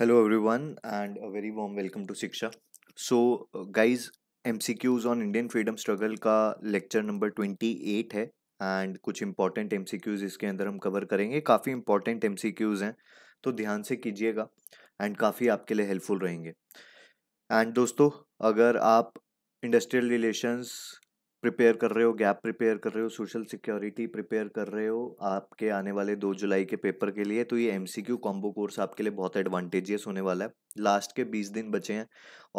Hello, everyone, very warm welcome to Shiksha so guys M C Qs on Indian freedom struggle का lecture number twenty eight है and कुछ important M इसके अंदर हम cover करेंगे काफ़ी इंपॉर्टेंट एम हैं तो ध्यान से कीजिएगा एंड काफ़ी आपके लिए हेल्पफुल रहेंगे एंड दोस्तों अगर आप इंडस्ट्रियल रिलेशंस प्रिपेयर कर रहे हो गैप प्रिपेयर कर रहे हो सोशल सिक्योरिटी प्रिपेयर कर रहे हो आपके आने वाले दो जुलाई के पेपर के लिए तो ये M C Q combo course आपके लिए बहुत एडवांटेजियस होने वाला है लास्ट के बीस दिन बचे हैं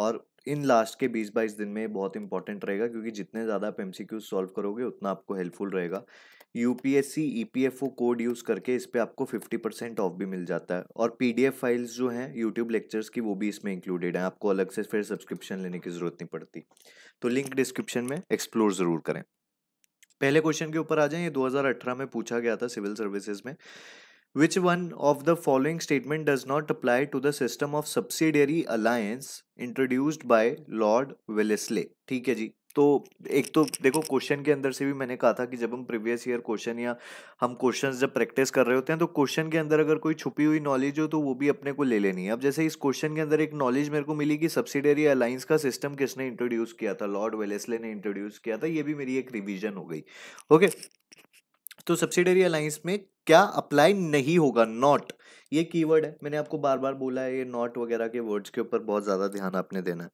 और इन लास्ट के बीस बाईस दिन में बहुत इंपॉर्टेंट रहेगा क्योंकि जितने ज़्यादा आप एम सी क्यू सॉल्व करोगे उतना आपको हेल्पफुल रहेगा यूपीएससी ईपीएफओ कोड यूज़ करके इस पर आपको 50 परसेंट ऑफ भी मिल जाता है और पीडीएफ फाइल्स जो हैं यूट्यूब लेक्चर्स की वो भी इसमें इंक्लूडेड हैं आपको अलग से फिर सब्सक्रिप्शन लेने की ज़रूरत नहीं पड़ती तो लिंक डिस्क्रिप्शन में एक्सप्लोर ज़रूर करें पहले क्वेश्चन के ऊपर आ जाए ये अठारह में पूछा गया था सिविल सर्विसेज में which one of the following statement does not apply to the system of subsidiary alliance introduced by Lord Wellesley ठीक है जी तो एक तो देखो क्वेश्चन के अंदर से भी मैंने कहा था कि जब हम प्रीवियस ईयर क्वेश्चन या हम क्वेश्चन जब प्रैक्टिस कर रहे होते हैं तो क्वेश्चन के अंदर अगर कोई छुपी हुई नॉलेज हो तो वो भी अपने को ले लेनी है अब जैसे इस क्वेश्चन के अंदर एक नॉलेज मेरे को मिली कि सब्सिडरी अलाइंस का सिस्टम किसने इंट्रोड्यूस किया था लॉर्ड वेलेसले ने इंट्रोड्यूस किया था ये भी मेरी एक रिविजन हो गई ओके तो सब्सिडरी अलाइंस में क्या अप्लाई नहीं होगा नॉट ये कीवर्ड है मैंने आपको बार बार बोला है ये नॉट वगैरह के वर्ड्स के ऊपर बहुत ज़्यादा ध्यान आपने देना है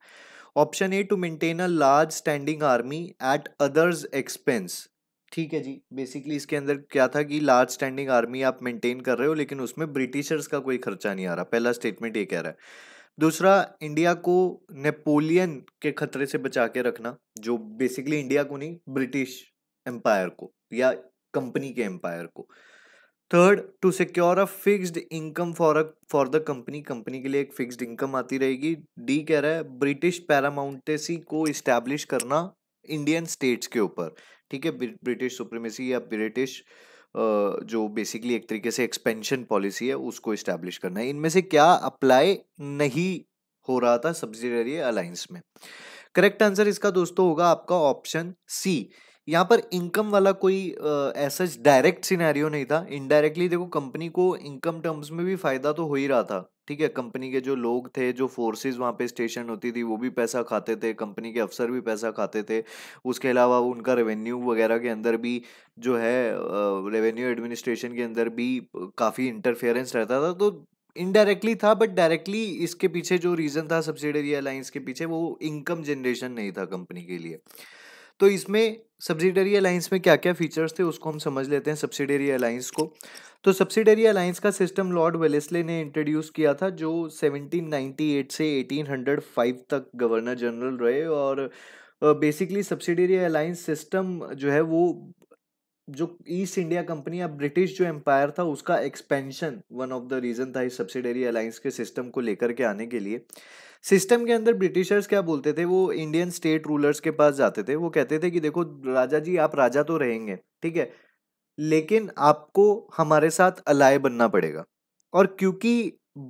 option A to maintain a large standing army at others expense ठीक है जी बेसिकली इसके अंदर क्या था कि लार्ज स्टैंडिंग आर्मी आप मेंटेन कर रहे हो लेकिन उसमें ब्रिटिशर्स का कोई खर्चा नहीं आ रहा पहला स्टेटमेंट ये कह रहा है दूसरा इंडिया को नेपोलियन के खतरे से बचा के रखना जो बेसिकली इंडिया को नहीं ब्रिटिश एम्पायर को या कंपनी के एम्पायर को third to secure a fixed income for a for the company company के लिए एक फिक्स्ड इनकम आती रहेगी डी कह रहा है ब्रिटिश पैरामाउंटेसी को इस्टेब्लिश करना इंडियन स्टेट्स के ऊपर ठीक है ब्रिटिश सुप्रीमेसी या ब्रिटिश जो बेसिकली एक तरीके से एक्सपेंशन पॉलिसी है उसको इस्टेब्लिश करना है इनमें से क्या अप्लाई नहीं हो रहा था सब्सिडरी अलायंस में करेक्ट आंसर इसका दोस्तों होगा आपका ऑप्शन सी यहाँ पर इनकम वाला कोई ऐसा डायरेक्ट सिनेरियो नहीं था इनडायरेक्टली देखो कंपनी को इनकम टर्म्स में भी फायदा तो हो ही रहा था ठीक है कंपनी के जो लोग थे जो फोर्सेस वहाँ पे स्टेशन होती थी वो भी पैसा खाते थे कंपनी के अफसर भी पैसा खाते थे उसके अलावा उनका रेवेन्यू वगैरह के अंदर भी जो है रेवेन्यू एडमिनिस्ट्रेशन के अंदर भी काफ़ी इंटरफेरेंस रहता था तो इनडायरेक्टली था बट डायरेक्टली इसके पीछे जो रीज़न था सब्सिडरी अलाइंस के पीछे वो इनकम जनरेशन नहीं था कंपनी के लिए तो इसमें सब्सिडरी अलाइंस में क्या क्या फीचर्स थे उसको हम समझ लेते हैं सब्सिडरी अलाइंस को तो सब्सिडरी अलाइंस का सिस्टम लॉर्ड वेलेस्ले ने इंट्रोड्यूस किया था जो 1798 से 1805 तक गवर्नर जनरल रहे और बेसिकली सब्सिडरी अलाइंस सिस्टम जो है वो जो ईस्ट इंडिया कंपनी या ब्रिटिश जो एम्पायर था उसका expansion one of the reason था इस सब्सिडरी अलायंस के सिस्टम को लेकर के आने के लिए सिस्टम के अंदर ब्रिटिशर्स क्या बोलते थे वो इंडियन स्टेट रूलर्स के पास जाते थे वो कहते थे कि देखो राजा जी आप राजा तो रहेंगे ठीक है लेकिन आपको हमारे साथ अलाय बनना पड़ेगा और क्योंकि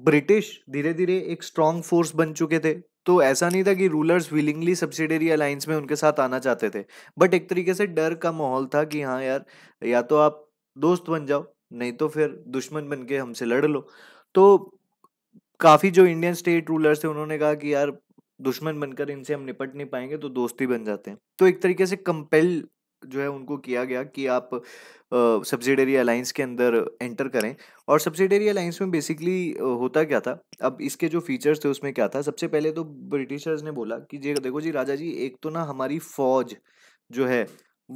ब्रिटिश धीरे धीरे एक स्ट्रांग फोर्स बन चुके थे तो ऐसा नहीं था कि रूलर्स विलिंगली सब्सिडरी अलायंस में उनके साथ आना चाहते थे बट एक तरीके से डर का माहौल था कि हाँ यार या तो आप दोस्त बन जाओ नहीं तो फिर दुश्मन बन के हमसे लड़ लो तो काफ़ी जो इंडियन स्टेट रूलर्स थे उन्होंने कहा कि यार दुश्मन बनकर इनसे हम निपट नहीं पाएंगे तो दोस्ती बन जाते हैं तो एक तरीके से कंपेल जो है उनको किया गया कि आप सब्सिडरी अलाइंस के अंदर एंटर करें और सब्सिडरी अलाइंस में बेसिकली होता क्या था अब इसके जो फीचर्स थे उसमें क्या था सबसे पहले तो ब्रिटिशर्स ने बोला कि जी देखो जी राजा जी एक तो ना हमारी फौज जो है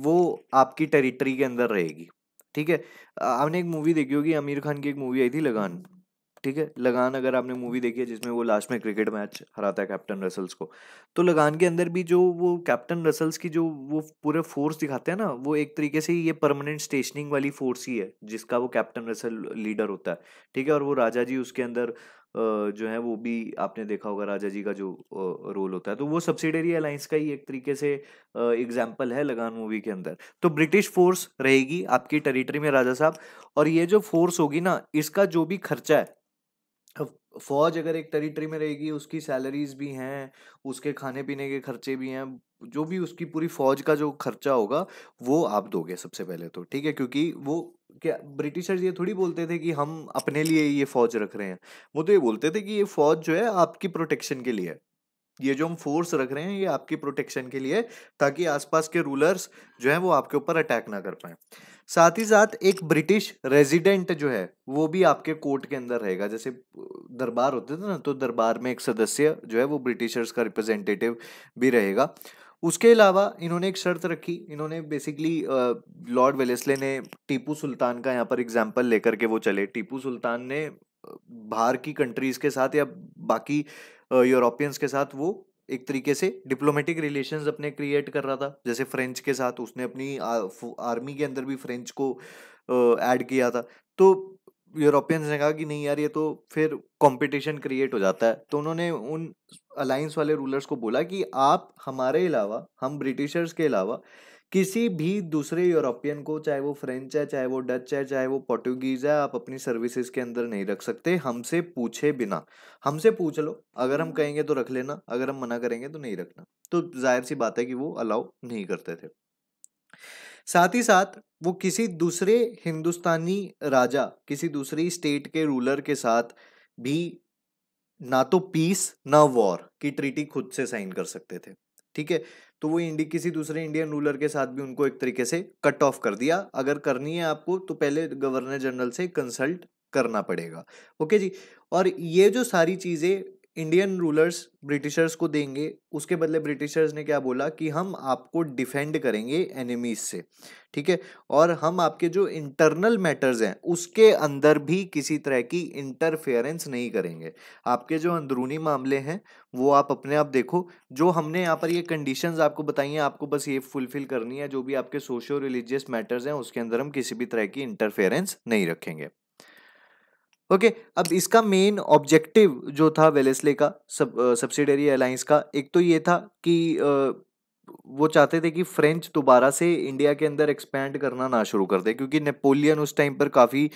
वो आपकी टेरिटरी के अंदर रहेगी ठीक है आपने एक मूवी देखी होगी आमिर खान की एक मूवी आई थी लगान ठीक है लगान अगर आपने मूवी देखी है जिसमें वो लास्ट में क्रिकेट मैच हराता है कैप्टन रसल्स को तो लगान के अंदर भी जो वो कैप्टन रसल्स की जो वो पूरे फोर्स दिखाते हैं ना वो एक तरीके से ये परमानेंट स्टेशनिंग वाली फोर्स ही है जिसका वो कैप्टन रसल लीडर होता है ठीक है और वो राजा जी उसके अंदर जो है वो भी आपने देखा होगा राजा जी का जो रोल होता है तो वो सब्सिडरी अलाइंस का ही एक तरीके से एग्जाम्पल है लगान मूवी के अंदर तो ब्रिटिश फोर्स रहेगी आपकी टेरिटरी में राजा साहब और ये जो फोर्स होगी ना इसका जो भी खर्चा है फौज अगर एक टेरिटरी में रहेगी उसकी सैलरीज भी हैं उसके खाने पीने के खर्चे भी हैं जो भी उसकी पूरी फौज का जो खर्चा होगा वो आप दोगे सबसे पहले तो ठीक है क्योंकि वो क्या ब्रिटिशर्स ये थोड़ी बोलते थे कि हम अपने लिए ये फौज रख रहे हैं वो तो ये बोलते थे कि ये फौज जो है आपकी प्रोटेक्शन के लिए ये जो हम फोर्स रख रहे हैं ये आपकी प्रोटेक्शन के लिए ताकि आसपास के रूलर्स जो हैं वो आपके ऊपर अटैक ना कर पाए साथ ही साथ एक ब्रिटिश रेजिडेंट जो है वो भी आपके कोर्ट के अंदर रहेगा जैसे दरबार होते थे ना तो दरबार में एक सदस्य जो है वो ब्रिटिशर्स का रिप्रेजेंटेटिव भी रहेगा उसके अलावा इन्होंने एक शर्त रखी इन्होंने बेसिकली लॉर्ड वेलेस्ले ने टीपू सुल्तान का यहाँ पर एग्जाम्पल लेकर के वो चले टीपू सुल्तान ने बाहर की कंट्रीज़ के साथ या बाकी यूरोपियंस के साथ वो एक तरीके से डिप्लोमेटिक रिलेशंस अपने क्रिएट कर रहा था जैसे फ्रेंच के साथ उसने अपनी आर्मी के अंदर भी फ्रेंच को ऐड किया था तो यूरोपियंस ने कहा कि नहीं यार ये तो फिर कंपटीशन क्रिएट हो जाता है तो उन्होंने उन अलायंस वाले रूलर्स को बोला कि आप हमारे अलावा हम ब्रिटिशर्स के अलावा किसी भी दूसरे यूरोपियन को चाहे वो फ्रेंच है चाहे वो डच है चाहे वो पोर्टुगीज़ है आप अपनी सर्विसेज के अंदर नहीं रख सकते हमसे पूछे बिना हमसे पूछ लो अगर हम हम्म। कहेंगे तो रख लेना अगर हम मना करेंगे तो नहीं रखना तो जाहिर सी बात है कि वो अलाउ नहीं करते थे साथ ही साथ वो किसी दूसरे हिंदुस्तानी राजा किसी दूसरी स्टेट के रूलर के साथ भी ना तो पीस ना वॉर की ट्रीटी खुद से साइन कर सकते थे ठीक है तो वो इंडी किसी दूसरे इंडियन रूलर के साथ भी उनको एक तरीके से कट ऑफ कर दिया अगर करनी है आपको तो पहले गवर्नर जनरल से कंसल्ट करना पड़ेगा ओके जी और ये जो सारी चीज़ें इंडियन रूलर्स ब्रिटिशर्स को देंगे उसके बदले ब्रिटिशर्स ने क्या बोला कि हम आपको डिफेंड करेंगे एनिमीज से ठीक है और हम आपके जो इंटरनल मैटर्स हैं उसके अंदर भी किसी तरह की इंटरफेरेंस नहीं करेंगे आपके जो अंदरूनी मामले हैं वो आप अपने आप देखो जो हमने यहाँ पर ये कंडीशंस आपको बताई हैं आपको बस ये फुलफिल करनी है जो भी आपके सोशो रिलीजियस मैटर्स हैं उसके अंदर हम किसी भी तरह की इंटरफेरेंस नहीं रखेंगे ओके okay, अब इसका मेन ऑब्जेक्टिव जो था वेलेसले का सब सब्सिडरी अलाइंस का एक तो ये था कि आ, वो चाहते थे कि फ्रेंच दोबारा से इंडिया के अंदर एक्सपैंड करना ना शुरू कर दे क्योंकि नेपोलियन उस टाइम पर काफ़ी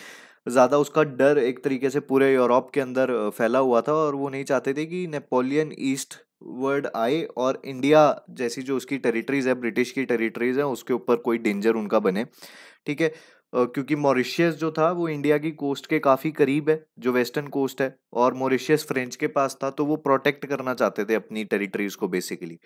ज़्यादा उसका डर एक तरीके से पूरे यूरोप के अंदर फैला हुआ था और वो नहीं चाहते थे कि नेपोलियन ईस्ट वर्ड आए और इंडिया जैसी जो उसकी टेरिटरीज़ है ब्रिटिश की टेरिटरीज़ हैं उसके ऊपर कोई डेंजर उनका बने ठीक है क्योंकि मॉरिशियस जो था वो इंडिया की कोस्ट के काफ़ी करीब है जो वेस्टर्न कोस्ट है और मॉरिशियस फ्रेंच के पास था तो वो प्रोटेक्ट करना चाहते थे अपनी टेरिटरीज को बेसिकली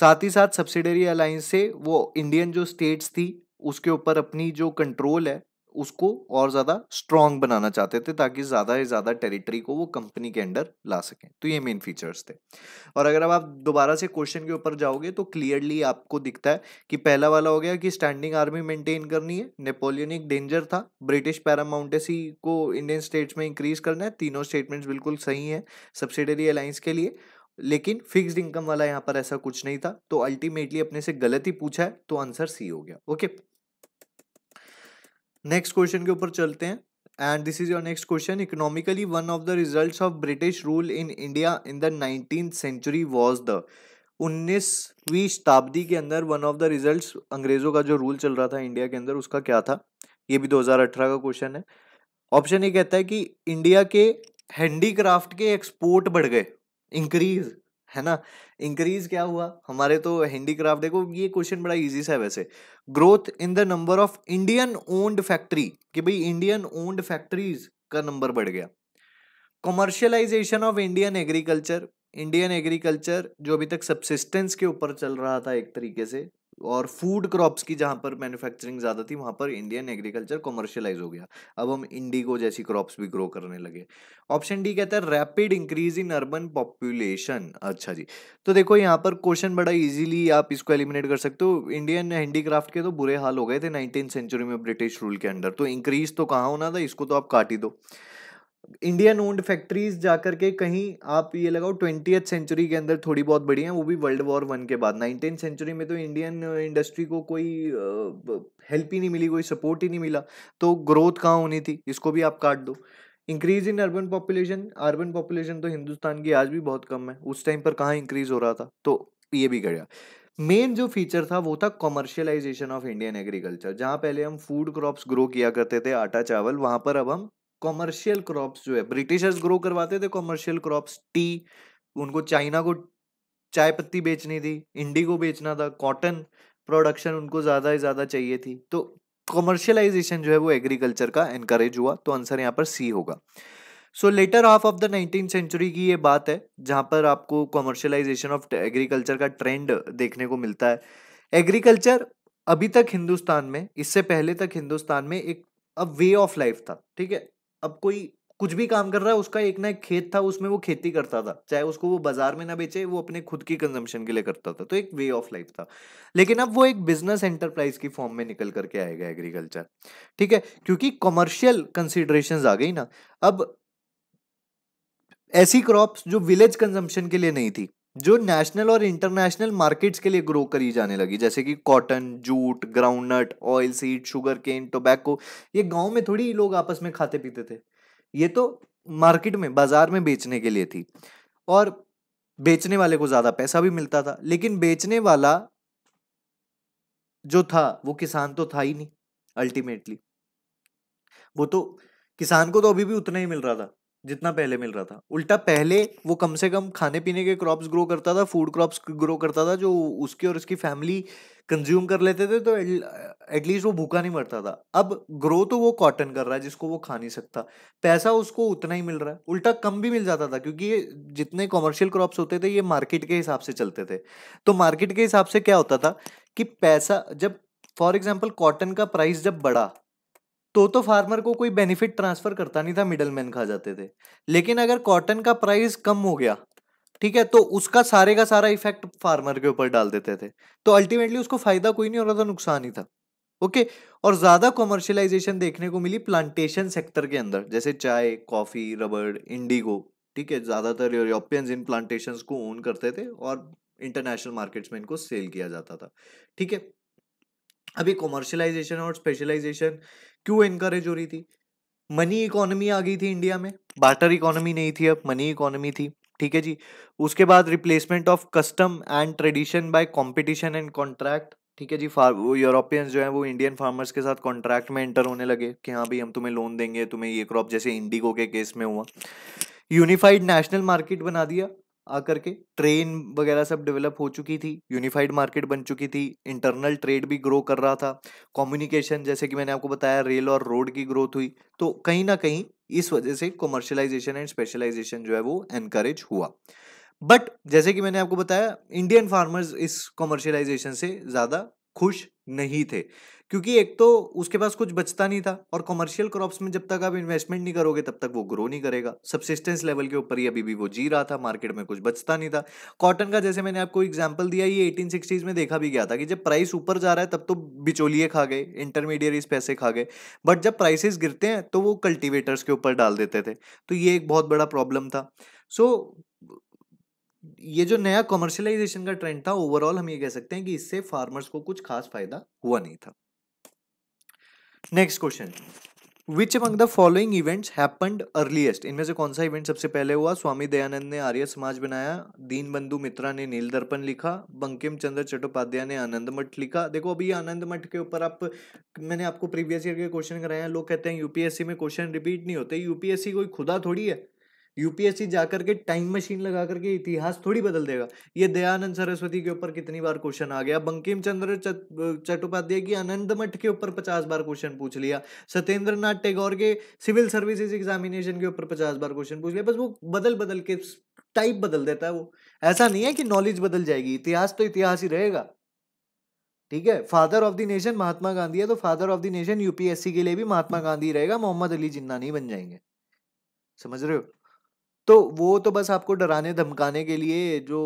साथ ही साथ सब्सिडरी अलाइंस से वो इंडियन जो स्टेट्स थी उसके ऊपर अपनी जो कंट्रोल है उसको और ज़्यादा स्ट्रॉन्ग बनाना चाहते थे ताकि ज़्यादा से ज़्यादा टेरिटरी को वो कंपनी के अंडर ला सकें तो ये मेन फीचर्स थे और अगर अब आप दोबारा से क्वेश्चन के ऊपर जाओगे तो क्लियरली आपको दिखता है कि पहला वाला हो गया कि स्टैंडिंग आर्मी मेंटेन करनी है नेपोलियन एक डेंजर था ब्रिटिश पैरामाउंटेसी e को इंडियन स्टेट्स में इंक्रीज करना है तीनों स्टेटमेंट्स बिल्कुल सही है सब्सिडरी अलाइंस के लिए लेकिन फिक्स्ड इनकम वाला यहाँ पर ऐसा कुछ नहीं था तो अल्टीमेटली अपने से गलत ही पूछा है तो आंसर सी हो गया ओके नेक्स्ट क्वेश्चन के ऊपर चलते हैं and this is your next question economically one of the results of British rule in India in the nineteen century was the उन्नीसवीं शताब्दी के अंदर वन ऑफ द रिजल्ट्स अंग्रेज़ों का जो रूल चल रहा था इंडिया के अंदर उसका क्या था ये भी 2018 का क्वेश्चन है ऑप्शन ये कहता है कि इंडिया के हैंडीक्राफ्ट के एक्सपोर्ट बढ़ गए इंक्रीज है ना इंक्रीज क्या हुआ हमारे तो हैंडीक्राफ्ट देखो ये क्वेश्चन बड़ा इजी सा है वैसे growth in the number of Indian owned factory कि भाई इंडियन ओन्ड फैक्ट्रीज का नंबर बढ़ गया commercialization of Indian agriculture Indian agriculture जो अभी तक सब्सिस्टेंस के ऊपर चल रहा था एक तरीके से और फूड क्रॉप्स की जहाँ पर मैन्युफैक्चरिंग ज़्यादा थी वहाँ पर इंडियन एग्रीकल्चर कॉमर्शियलाइज हो गया अब हम इंडिगो जैसी क्रॉप्स भी ग्रो करने लगे ऑप्शन डी कहता है rapid increase in urban population अच्छा जी तो देखो यहाँ पर क्वेश्चन बड़ा इजीली आप इसको एलिमिनेट कर सकते हो इंडियन हैंडीक्राफ्ट के तो बुरे हाल हो गए थे नाइनटीन सेंचुरी में ब्रिटिश रूल के अंडर तो इंक्रीज तो कहाँ होना था इसको तो आप काट ही दो इंडियन ओन्ड फैक्ट्रीज जाकर के कहीं आप ये लगाओ ट्वेंटी सेंचुरी के अंदर थोड़ी बहुत बड़ी हैं वो भी वर्ल्ड वॉर वन के बाद नाइनटीन सेंचुरी में तो इंडियन इंडस्ट्री को कोई हेल्प ही नहीं मिली कोई सपोर्ट ही नहीं मिला तो ग्रोथ कहाँ होनी थी इसको भी आप काट दो increase in urban population urban population तो हिंदुस्तान की आज भी बहुत कम है उस टाइम पर कहाँ इंक्रीज हो रहा था तो ये भी गया मेन जो फीचर था वो था कॉमर्शियलाइजेशन ऑफ इंडियन एग्रीकल्चर जहाँ पहले हम फूड क्रॉप्स ग्रो किया करते थे आटा चावल वहाँ पर अब हम कॉमर्शियल क्रॉप्स जो है ब्रिटिशर्स ग्रो करवाते थे कॉमर्शियल क्रॉप्स टी उनको चाइना को चाय पत्ती बेचनी थी इंडिगो बेचना था कॉटन प्रोडक्शन उनको ज़्यादा से ज़्यादा चाहिए थी तो कॉमर्शियलाइजेशन जो है वो एग्रीकल्चर का एनकरेज हुआ तो आंसर यहाँ पर सी होगा so later half of the nineteen century की ये बात है जहाँ पर आपको कॉमर्शियलाइजेशन ऑफ एग्रीकल्चर का ट्रेंड देखने को मिलता है एग्रीकल्चर अभी तक हिंदुस्तान में इससे पहले तक हिंदुस्तान में एक अ वे ऑफ लाइफ था ठीक है अब कोई कुछ भी काम कर रहा है उसका एक ना एक खेत था उसमें वो खेती करता था चाहे उसको वो बाजार में ना बेचे वो अपने खुद की कंजम्पशन के लिए करता था तो एक वे ऑफ लाइफ था लेकिन अब वो एक बिजनेस एंटरप्राइज की फॉर्म में निकल करके आएगा एग्रीकल्चर ठीक है क्योंकि कॉमर्शियल कंसिडरेशन आ गई ना अब ऐसी क्रॉप्स जो विलेज कंजम्पशन के लिए नहीं थी जो नेशनल और इंटरनेशनल मार्केट्स के लिए ग्रो करी जाने लगी जैसे कि cotton jute groundnut oil seed sugar cane tobacco ये गांव में थोड़ी लोग आपस में खाते पीते थे ये तो मार्केट में बाजार में बेचने के लिए थी और बेचने वाले को ज़्यादा पैसा भी मिलता था लेकिन बेचने वाला जो था वो किसान तो था ही नहीं अल्टीमेटली वो तो किसान को तो अभी भी उतना ही मिल रहा था जितना पहले मिल रहा था उल्टा पहले वो कम से कम खाने पीने के क्रॉप्स ग्रो करता था फूड क्रॉप्स ग्रो करता था जो उसकी और उसकी फैमिली कंज्यूम कर लेते थे तो एटलीस्ट वो भूखा नहीं मरता था अब ग्रो तो वो कॉटन कर रहा है जिसको वो खा नहीं सकता पैसा उसको उतना ही मिल रहा है उल्टा कम भी मिल जाता था क्योंकि ये जितने कॉमर्शियल क्रॉप्स होते थे ये मार्केट के हिसाब से चलते थे तो मार्केट के हिसाब से क्या होता था कि पैसा जब फॉर एग्जाम्पल कॉटन का प्राइस जब बढ़ा तो तो फार्मर को कोई बेनिफिट ट्रांसफर करता नहीं था मिडलमैन खा जाते थे लेकिन अगर कॉटन का प्राइस कम हो गया ठीक है तो उसका सारे का सारा इफेक्ट फार्मर के ऊपर डाल देते थे तो अल्टीमेटली उसको फायदा कोई नहीं हो रहा था नुकसान ही था ओके और ज़्यादा कॉमर्शियलाइजेशन देखने को मिली प्लांटेशन सेक्टर के अंदर जैसे चाय कॉफ़ी रबड़ इंडिगो ठीक है ज़्यादातर यूरोपियंस इन प्लांटेशन को ओन करते थे और इंटरनेशनल मार्केट्स में इनको सेल किया जाता था ठीक है अभी कॉमर्शलाइजेशन और स्पेशलाइजेशन क्यों इनकरेज हो रही थी मनी इकोनॉमी आ गई थी इंडिया में बाटर इकोनॉमी नहीं थी अब मनी इकोनॉमी थी ठीक है जी उसके बाद replacement of custom and tradition by competition and contract ठीक है जी यूरोपियंस जो है वो इंडियन फार्मर्स के साथ कॉन्ट्रैक्ट में एंटर होने लगे कि हाँ भाई हम तुम्हें लोन देंगे तुम्हें ये क्रॉप जैसे इंडिगो के केस में हुआ यूनिफाइड नेशनल मार्केट बना दिया आकर के ट्रेन वगैरह सब डेवलप हो चुकी थी यूनिफाइड मार्केट बन चुकी थी इंटरनल ट्रेड भी ग्रो कर रहा था कम्युनिकेशन जैसे कि मैंने आपको बताया रेल और रोड की ग्रोथ हुई तो कहीं ना कहीं इस वजह से कॉमर्शलाइजेशन एंड स्पेशलाइजेशन जो है वो एनकरेज हुआ बट जैसे कि मैंने आपको बताया इंडियन फार्मर्स इस कॉमर्शलाइजेशन से ज़्यादा खुश नहीं थे क्योंकि एक तो उसके पास कुछ बचता नहीं था और कमर्शियल क्रॉप्स में जब तक आप इन्वेस्टमेंट नहीं करोगे तब तक वो ग्रो नहीं करेगा सब्सिस्टेंस लेवल के ऊपर ही अभी भी वो जी रहा था मार्केट में कुछ बचता नहीं था कॉटन का जैसे मैंने आपको एग्जाम्पल दिया ये एटीन सिक्सटीज में देखा भी गया था कि जब प्राइस ऊपर जा रहा है तब तो बिचौलिए खा गए इंटरमीडिएट पैसे खा गए बट जब प्राइसेस गिरते हैं तो वो कल्टिवेटर्स के ऊपर डाल देते थे तो ये एक बहुत बड़ा प्रॉब्लम था सो so, ये जो नया कमर्शियलाइजेशन का ट्रेंड था ओवरऑल हम ये कह सकते हैं कि इससे फार्मर्स को कुछ खास फायदा हुआ नहीं था next question which among the following events happened earliest इनमें से कौन सा इवेंट सबसे पहले हुआ स्वामी दयानंद ने आर्य समाज बनाया दीन बंधु मित्रा ने नील दर्पण लिखा बंकिम चंद्र चट्टोपाध्याय ने आनंद मठ लिखा देखो अभी आनंद मठ के ऊपर आप मैंने आपको प्रीवियस ईयर के क्वेश्चन कराया लोग कहते हैं यूपीएससी में क्वेश्चन रिपीट नहीं होते यूपीएससी कोई खुदा थोड़ी है यूपीएससी जाकर के टाइम मशीन लगा करके इतिहास थोड़ी बदल देगा ये दयानंद सरस्वती के ऊपर कितनी बार क्वेश्चन आ गया बंकिम चंद्र चट्टोपाध्याय की अनंत मठ के ऊपर पचास बार क्वेश्चन पूछ लिया सत्येंद्र नाथ टैगोर के सिविल सर्विसेज एग्जामिनेशन के ऊपर पचास बार क्वेश्चन पूछ लिया बस वो बदल बदल के टाइप बदल देता है वो ऐसा नहीं है कि नॉलेज बदल जाएगी इतिहास तो इतिहास ही रहेगा ठीक है father of the nation Mahatma Gandhi है तो father of the nation UPSC के लिए भी महात्मा गांधी रहेगा मोहम्मद अली जिन्ना नहीं बन जाएंगे समझ रहे हो तो वो तो बस आपको डराने धमकाने के लिए जो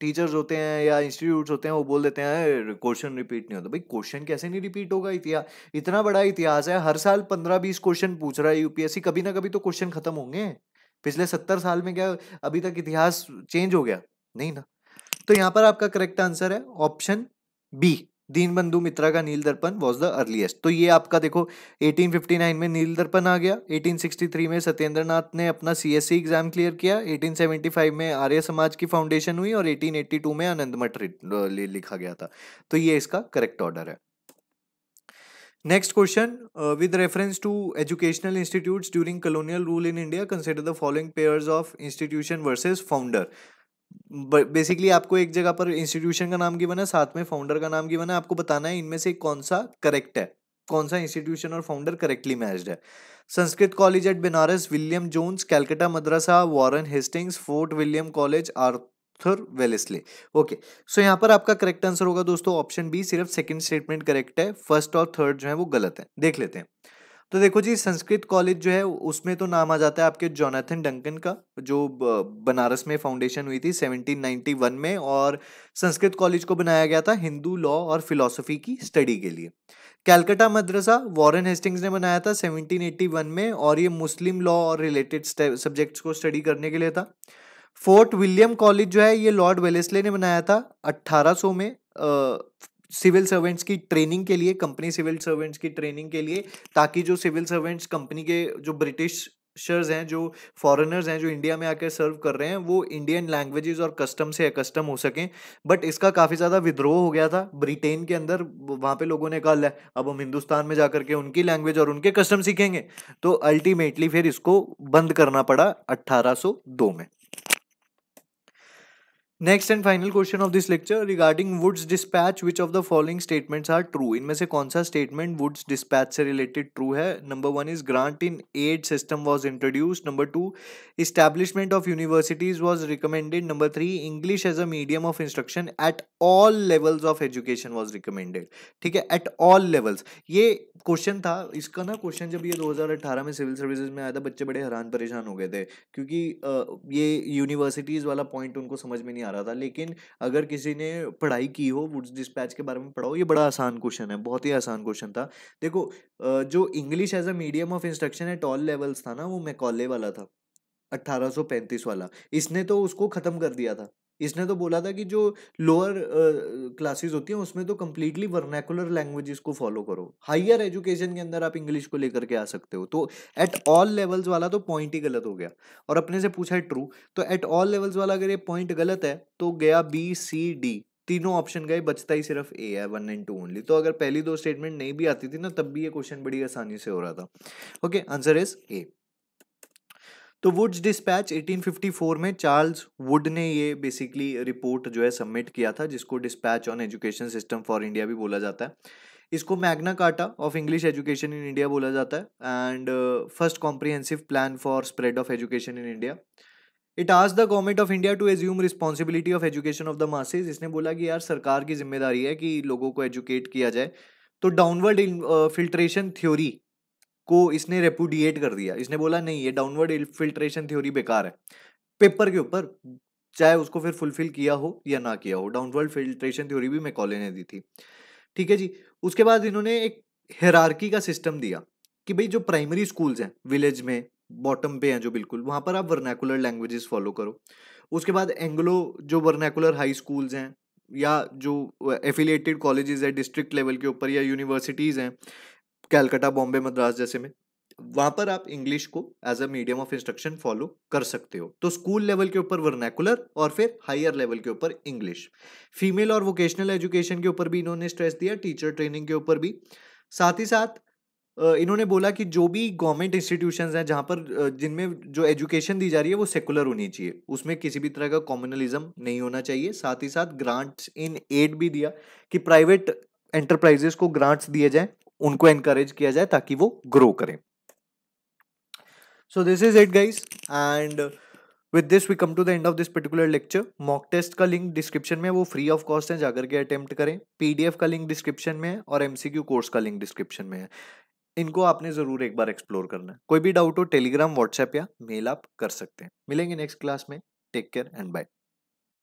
टीचर्स होते हैं या इंस्टीट्यूट होते हैं वो बोल देते हैं क्वेश्चन रिपीट नहीं होता भाई क्वेश्चन कैसे नहीं रिपीट होगा इतिहास इतना बड़ा इतिहास है हर साल पंद्रह बीस क्वेश्चन पूछ रहा है यूपीएससी कभी ना कभी तो क्वेश्चन खत्म होंगे पिछले सत्तर साल में क्या अभी तक इतिहास चेंज हो गया नहीं ना तो यहाँ पर आपका करेक्ट आंसर है ऑप्शन बी दीनबंधु मित्रा का नील दर्पण वॉज द अर्लीस्ट तो ये आपका देखो 1859 में नील दर्पण आ गया 1863 में सत्येंद्रनाथ ने अपना सीएससी एग्जाम क्लियर किया 1875 में आर्य समाज की फाउंडेशन हुई और 1882 में आनंद मठ लिखा गया था तो ये इसका करेक्ट ऑर्डर है next question with reference to educational institutes during colonial rule in India consider the following pairs of institution versus founder basically आपको एक जगह पर इंस्टीट्यूशन का नाम गिवन है साथ में फाउंडर का नाम गिवन है आपको बताना है इनमें से कौन सा करेक्ट है कौन सा इंस्टीट्यूशन और फाउंडर करेक्टली मैच्ड है Sanskrit College at Banaras William Jones Calcutta Madrasa Warren Hastings Fort William College Arthur Wellesley okay so यहाँ पर आपका करेक्ट आंसर होगा दोस्तों ऑप्शन बी सिर्फ सेकंड स्टेटमेंट करेक्ट है फर्स्ट और थर्ड जो है वो गलत है देख लेते हैं तो देखो जी संस्कृत कॉलेज जो है उसमें तो नाम आ जाता है आपके जोनाथन डंकन का जो बनारस में फाउंडेशन हुई थी 1791 में और संस्कृत कॉलेज को बनाया गया था हिंदू लॉ और फिलोसफी की स्टडी के लिए कैलकटा मदरसा वॉरेन हेस्टिंग्स ने बनाया था 1781 में और ये मुस्लिम लॉ और रिलेटेड सब्जेक्ट्स को स्टडी करने के लिए था फोर्ट विलियम कॉलेज जो है ये लॉर्ड वेलेस्ले ने बनाया था अट्ठारह में सिविल सर्वेंट्स की ट्रेनिंग के लिए कंपनी सिविल सर्वेंट्स की ट्रेनिंग के लिए ताकि जो सिविल सर्वेंट्स कंपनी के जो ब्रिटिश शर्स हैं जो फॉरेनर्स हैं जो इंडिया में आकर सर्व कर रहे हैं वो इंडियन लैंग्वेजेस और कस्टम से अकस्टम हो सकें बट इसका काफ़ी ज़्यादा विद्रोह हो गया था ब्रिटेन के अंदर वहाँ पे लोगों ने कहा अब हम हिंदुस्तान में जा के उनकी लैंग्वेज और उनके कस्टम सीखेंगे तो अल्टीमेटली फिर इसको बंद करना पड़ा अट्ठारह में next and final question of this lecture regarding Wood's dispatch which of the following statements are true इनमें से कौन सा स्टेटमेंट वुड्स डिस्पैच से रिलेटेड ट्रू है number one is grant in aid system was introduced number two establishment of universities was recommended number three English as a medium of instruction at all levels of education was recommended ठीक है at all levels ये question था इसका ना question जब ये 2018 में civil services में आया था बच्चे बड़े हैरान परेशान हो गए थे क्योंकि ये यूनिवर्सिटीज़ वाला पॉइंट उनको समझ में नहीं आ आ रहा था लेकिन अगर किसी ने पढ़ाई की हो वुड्स डिस्पैच के बारे में पढ़ाओ ये बड़ा आसान क्वेश्चन है बहुत ही आसान क्वेश्चन था देखो जो English as a medium of instruction at all levels था ना वो मैकॉले वाला था अट्ठारह वाला इसने तो उसको ख़त्म कर दिया था इसने तो बोला था कि जो लोअर क्लासेस होती हैं उसमें तो कंप्लीटली वर्नैकुलर लैंग्वेजेस को फॉलो करो हाइयर एजुकेशन के अंदर आप इंग्लिश को लेकर के आ सकते हो तो एट ऑल लेवल्स वाला तो पॉइंट ही गलत हो गया और अपने से पूछा है ट्रू तो एट ऑल लेवल्स वाला अगर ये पॉइंट गलत है तो गया बी सी डी तीनों ऑप्शन गए बचता ही सिर्फ ए है वन एंड टू ओनली तो अगर पहली दो स्टेटमेंट नहीं भी आती थी ना तब भी ये क्वेश्चन बड़ी आसानी से हो रहा था ओके आंसर इज ए तो वुड्स डिस्पैच 1854 में चार्ल्स वुड ने ये बेसिकली रिपोर्ट जो है सबमिट किया था जिसको dispatch on education system for India भी बोला जाता है इसको Magna Carta of English education in India बोला जाता है and first comprehensive plan for spread of education in India it आज the government of India to assume responsibility of education of the masses इसने बोला कि यार सरकार की जिम्मेदारी है कि लोगों को एजुकेट किया जाए तो डाउनवर्ड फिल्ट्रेशन थ्योरी को इसने रेपुडिएट कर दिया इसने बोला नहीं ये डाउनवर्ड फिल्ट्रेशन थ्योरी बेकार है पेपर के ऊपर चाहे उसको फिर फुलफिल किया हो या ना किया हो डाउनवर्ड फिल्ट्रेशन थ्योरी भी मैकॉले ने दी थी ठीक है जी उसके बाद इन्होंने एक हेरारकी का सिस्टम दिया कि भाई जो प्राइमरी स्कूल्स हैं विलेज में बॉटम पे हैं जो बिल्कुल वहाँ पर आप वर्नैकुलर लैंग्वेजेस फॉलो करो उसके बाद एंग्लो जो वर्नैकुलर हाई स्कूल्स हैं या जो एफिलेटेड कॉलेजेस है डिस्ट्रिक्ट लेवल के ऊपर या यूनिवर्सिटीज़ हैं कैलकाटा बॉम्बे मद्रास जैसे में वहां पर आप इंग्लिश को as a medium of instruction follow कर सकते हो तो स्कूल लेवल के ऊपर वर्नैकुलर और फिर हायर लेवल के ऊपर इंग्लिश फीमेल और वोकेशनल एजुकेशन के ऊपर भी इन्होंने स्ट्रेस दिया टीचर ट्रेनिंग के ऊपर भी साथ ही साथ इन्होंने बोला कि जो भी गवर्नमेंट इंस्टीट्यूशन हैं जहाँ पर जिनमें जो एजुकेशन दी जा रही है वो सेकुलर होनी चाहिए उसमें किसी भी तरह का कॉम्युनलिज्म नहीं होना चाहिए साथ ही साथ ग्रांट्स इन एड भी दिया कि प्राइवेट एंटरप्राइजेस को ग्रांट्स दिए जाएं उनको एनकरेज किया जाए ताकि वो ग्रो करें so this is it guys and with this we come to the end of this particular lecture mock test का लिंक डिस्क्रिप्शन में वो फ्री ऑफ कॉस्ट है जाकर के अटेम्प्ट करें पीडीएफ का लिंक डिस्क्रिप्शन में है और एमसीक्यू कोर्स का लिंक डिस्क्रिप्शन में है इनको आपने ज़रूर एक बार एक्सप्लोर करना है कोई भी डाउट हो टेलीग्राम व्हाट्सएप या मेल आप कर सकते हैं मिलेंगे नेक्स्ट क्लास में टेक केयर एंड बाय